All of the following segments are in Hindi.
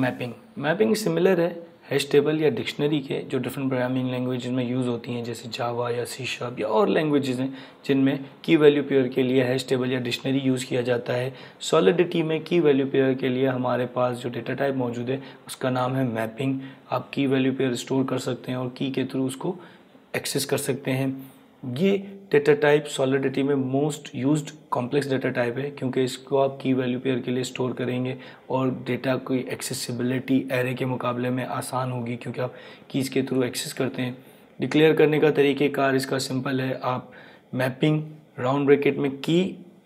मैपिंग मैपिंग सिमिलर है हैश टेबल या डिक्शनरी के जो डिफरेंट प्रोग्रामिंग लैंग्वेज में यूज़ होती हैं जैसे जावा या सी शॉप या और लैंग्वेजेस हैं जिनमें की वैल्यू पेयर के लिए हैश टेबल या डिक्शनरी यूज़ किया जाता है सॉलिडिटी में की वैल्यू पेयर के लिए हमारे पास जो डेटा टाइप मौजूद है उसका नाम है मैपिंग आप की वैल्यू पेयर स्टोर कर सकते हैं और की के थ्रू उसको एक्सेस कर सकते हैं ये डेटा टाइप सॉलिडिटी में most used complex data type है क्योंकि इसको आप की वैल्यू पेयर के लिए स्टोर करेंगे और डेटा की एक्सेसिबिलिटी एरे के मुकाबले में आसान होगी क्योंकि आप कीज़ के थ्रू एक्सेस करते हैं डिक्लेयर करने का तरीके कार इसका सिंपल है आप मैपिंग राउंड ब्रैकेट में की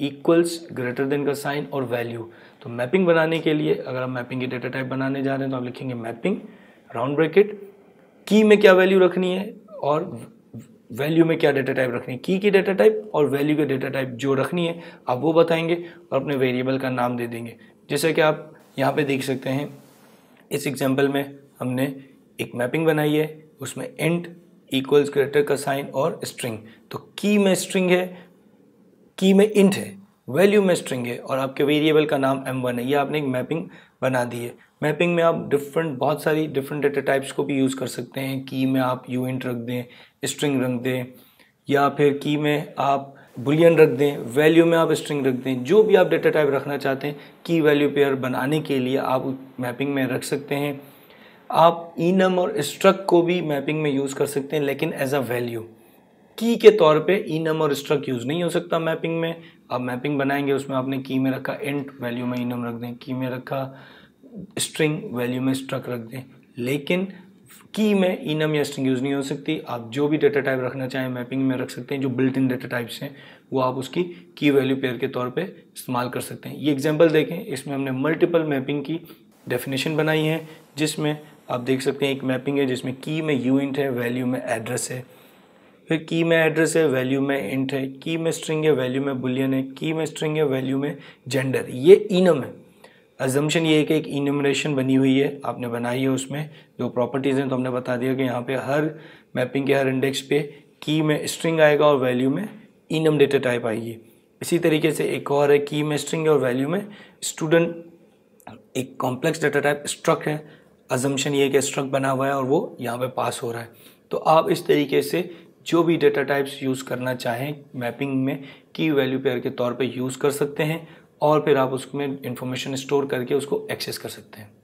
इक्वल्स ग्रेटर देन का साइन और वैल्यू तो मैपिंग बनाने के लिए अगर आप मैपिंग के डेटा टाइप बनाने जा रहे हैं तो आप लिखेंगे मैपिंग राउंड ब्रैकेट की में क्या वैल्यू रखनी है और वैल्यू में क्या डेटा टाइप रखनी है की की डेटा टाइप और वैल्यू के डेटा टाइप जो रखनी है आप वो बताएंगे और अपने वेरिएबल का नाम दे देंगे जैसे कि आप यहाँ पे देख सकते हैं इस एग्जाम्पल में हमने एक मैपिंग बनाई है उसमें इंट इक्वल्स ग्रेटर का साइन और स्ट्रिंग तो की में स्ट्रिंग है की में इंट है वैल्यू में स्ट्रिंग है और आपके वेरिएबल का नाम एम वन है ये आपने एक मैपिंग बना दी है मैपिंग में आप डिफरेंट बहुत सारी डिफरेंट डेटा टाइप्स को भी यूज़ कर सकते हैं की में आप यू इंट रख दें स्ट्रिंग रख दें या फिर की में आप बुलियन रख दें वैल्यू में आप स्ट्रिंग रख दें जो भी आप डेटा टाइप रखना चाहते हैं की वैल्यू पेयर बनाने के लिए आप मैपिंग में रख सकते हैं आप इनम और स्ट्रक को भी मैपिंग में यूज़ कर सकते हैं लेकिन एज अ वैल्यू की के तौर पे ई नम और स्ट्रक यूज़ नहीं हो सकता मैपिंग में आप मैपिंग बनाएंगे उसमें आपने की में रखा इंट वैल्यू में ई नम रख दें की में रखा स्ट्रिंग वैल्यू में स्ट्रक रख दें लेकिन की में ई नम या स्ट्रिंग यूज़ नहीं हो सकती आप जो भी डेटा टाइप रखना चाहें मैपिंग में रख सकते हैं जो बिल्ट इन डेटा टाइप्स हैं वो आप उसकी की वैल्यू पेयर के तौर पर इस्तेमाल कर सकते हैं ये एग्जाम्पल देखें इसमें हमने मल्टीपल मैपिंग की डेफिनेशन बनाई है जिसमें आप देख सकते हैं एक मैपिंग है जिसमें की में यू इंट है वैल्यू में एड्रेस है फिर की में एड्रेस है वैल्यू में इंट है की में स्ट्रिंग है वैल्यू में बुलियन है की में स्ट्रिंग है वैल्यू में जेंडर ये इनम है अजम्पन ये है कि एक इनमरेशन बनी हुई है आपने बनाई है उसमें जो प्रॉपर्टीज़ हैं तो हमने बता दिया कि यहाँ पे हर मैपिंग के हर इंडेक्स पे की में स्ट्रिंग आएगा और वैल्यू में इनम डेटा टाइप आएगी इसी तरीके से एक और है की में स्ट्रिंग और वैल्यू में स्टूडेंट एक कॉम्प्लेक्स डेटा टाइप स्ट्रक है अजम्पन ये है कि स्ट्रक बना हुआ है और वो यहाँ पर पास हो रहा है तो आप इस तरीके से जो भी डेटा टाइप्स यूज़ करना चाहें मैपिंग में की वैल्यू पेयर के तौर पे यूज़ कर सकते हैं और फिर आप उसमें इंफॉर्मेशन स्टोर करके उसको एक्सेस कर सकते हैं